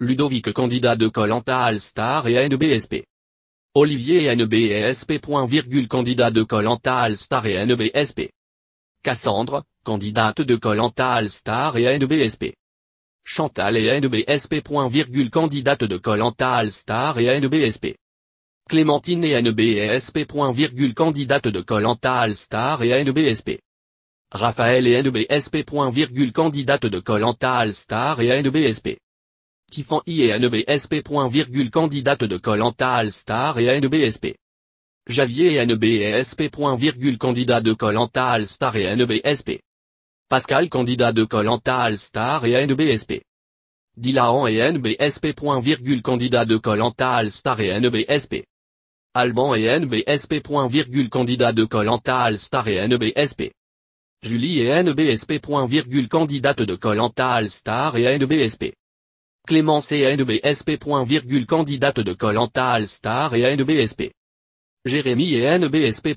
Ludovic candidat de Colanta star et NBSP. Olivier NBSP. Point candidat de Colanta star et NBSP. Cassandre, candidate de Colanta star et NBSP. Chantal et NBSP. candidate de Colanta star et NBSP. Clémentine et NBSP. candidate de Colanta star et NBSP. Raphaël et NBSP. candidate de Colanta star et NBSP. Tiffan et NBSP. Candidate de Colanta star et NBSP. Javier et NBSP. Candidat de Colanta star et NBSP. Pascal candidat de Colanta star et NBSP. Dilahan et NBSP. Candidat de Colanta star et NBSP. Alban et NBSP. Candidat de Colanta star et NBSP. Julie et NBSP. Candidate de Colanta star et NBSP. Clémence et NBSP. candidate de Colanta star et NBSP. Jérémy et NBSP.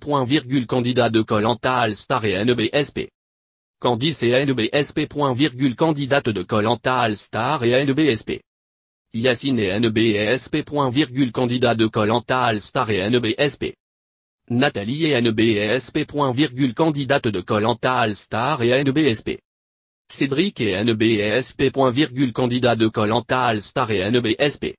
candidat de Colanta star et NBSP. Candice et NBSP. candidate de Colanta star et NBSP. Yacine et NBSP. Virgule candidat de Colanta star et NBSP. Nathalie et NBSP. candidate de Colanta star et NBSP. Cédric et NBSP. Candidat de Colanta All-Star et NBSP.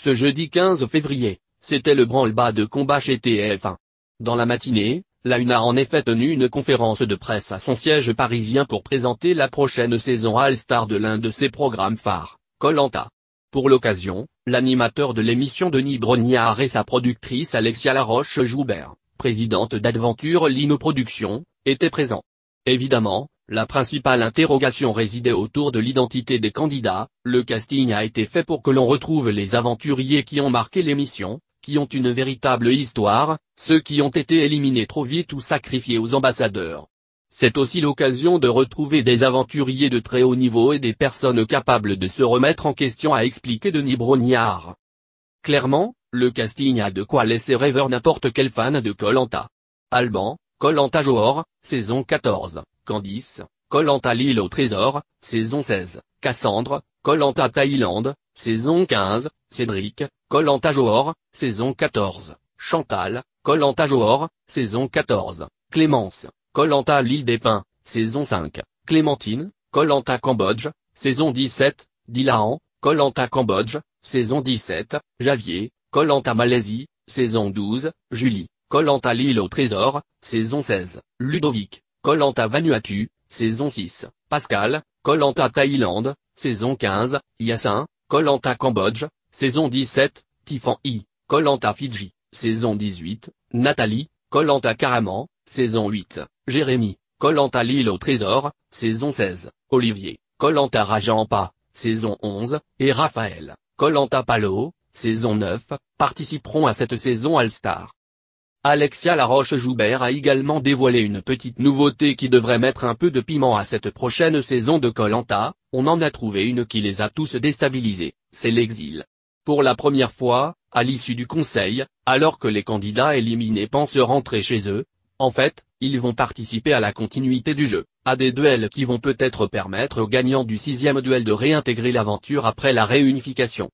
Ce jeudi 15 février, c'était le branle-bas de combat chez TF1. Dans la matinée, la UNA a en effet tenu une conférence de presse à son siège parisien pour présenter la prochaine saison All-Star de l'un de ses programmes phares, Colanta. Pour l'occasion, l'animateur de l'émission Denis Brognard et sa productrice Alexia Laroche-Joubert, présidente d'Adventure Lino Productions, étaient présents. Évidemment, la principale interrogation résidait autour de l'identité des candidats, le casting a été fait pour que l'on retrouve les aventuriers qui ont marqué l'émission, qui ont une véritable histoire, ceux qui ont été éliminés trop vite ou sacrifiés aux ambassadeurs. C'est aussi l'occasion de retrouver des aventuriers de très haut niveau et des personnes capables de se remettre en question à expliquer Denis Brognard. Clairement, le casting a de quoi laisser rêveur n'importe quel fan de Colanta. Alban, Colanta Johor, saison 14. Candice, à l'île au trésor, saison 16, Cassandre, à Thaïlande, saison 15, Cédric, Collant à Johor, saison 14, Chantal, Collant à Johor, saison 14, Clémence, Collant à l'île des Pins, saison 5, Clémentine, Collant à Cambodge, saison 17, Dilaan, à Cambodge, saison 17, Javier, Collant à Malaisie, saison 12, Julie, Collant à l'île au trésor, saison 16, Ludovic, Colanta Vanuatu, saison 6, Pascal, Colanta Thaïlande, saison 15, Yassin, à Cambodge, saison 17, Tiffany, Colanta Fidji, saison 18, Nathalie, Colanta Caraman, saison 8, Jérémy, Colanta Lille au Trésor, saison 16, Olivier, Colanta Rajampa, saison 11, et Raphaël, Colanta Palo, saison 9, participeront à cette saison All-Star. Alexia Laroche-Joubert a également dévoilé une petite nouveauté qui devrait mettre un peu de piment à cette prochaine saison de Colanta, on en a trouvé une qui les a tous déstabilisés, c'est l'exil. Pour la première fois, à l'issue du conseil, alors que les candidats éliminés pensent rentrer chez eux, en fait, ils vont participer à la continuité du jeu, à des duels qui vont peut-être permettre aux gagnants du sixième duel de réintégrer l'aventure après la réunification.